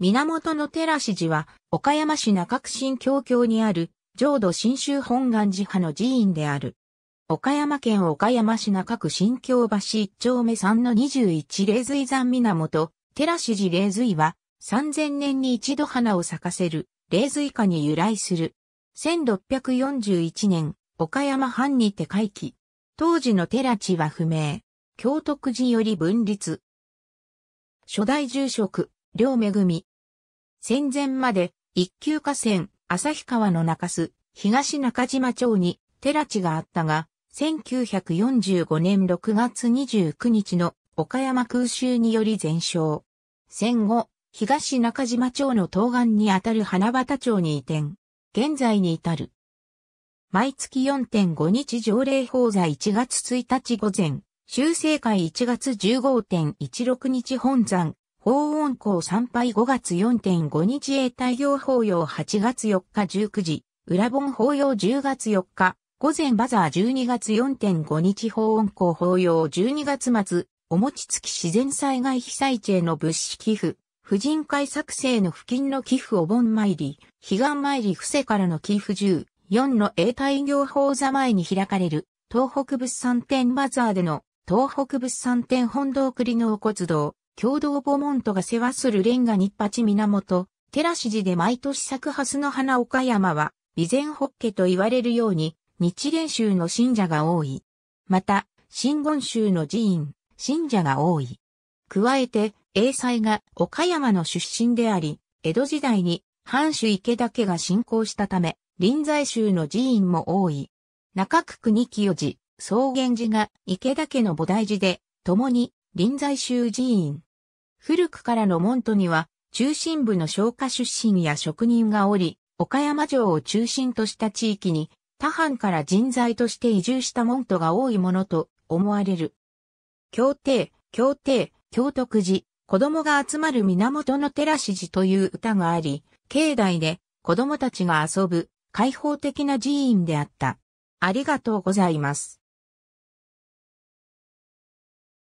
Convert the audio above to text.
源の寺氏寺は、岡山市中区新京教にある、浄土真宗本願寺派の寺院である。岡山県岡山市中区新京橋一丁目3の21霊髄山源、寺氏寺霊髄は、3000年に一度花を咲かせる、霊髄花に由来する。1641年、岡山藩にて回帰。当時の寺地は不明。京徳寺より分立。初代住職、両恵み、戦前まで一級河川、旭川の中洲、東中島町に寺地があったが、1945年6月29日の岡山空襲により全焼。戦後、東中島町の東岸にあたる花畑町に移転。現在に至る。毎月4.5日条例法座1月1日午前、修正会1月15.16日本山、法音校参拝5月4.5日永太陽法要8月4日19時、裏本法要10月4日、午前バザー12月4.5日法音校法要12月末、お餅つき自然災害被災地への物資寄付、婦人会作成の付近の寄付お盆参り、悲願参り伏せからの寄付1 4の永代業法座前に開かれる、東北物産展バザーでの、東北物産展本堂栗のお骨堂、共同母門徒が世話するレンガ日八源、寺市寺で毎年咲く蓮の花岡山は、備前法家と言われるように、日蓮宗の信者が多い。また、新言宗の寺院、信者が多い。加えて、英才が岡山の出身であり、江戸時代に藩主池田家が信仰したため、臨済宗の寺院も多い。中区国清寺、草原寺が池田家の菩提寺で、共に臨済宗寺院。古くからの門徒には、中心部の商家出身や職人がおり、岡山城を中心とした地域に、他藩から人材として移住した門徒が多いものと思われる。京帝、京帝、京徳寺、子供が集まる源の寺師寺という歌があり、境内で子供たちが遊ぶ開放的な寺院であった。ありがとうございます。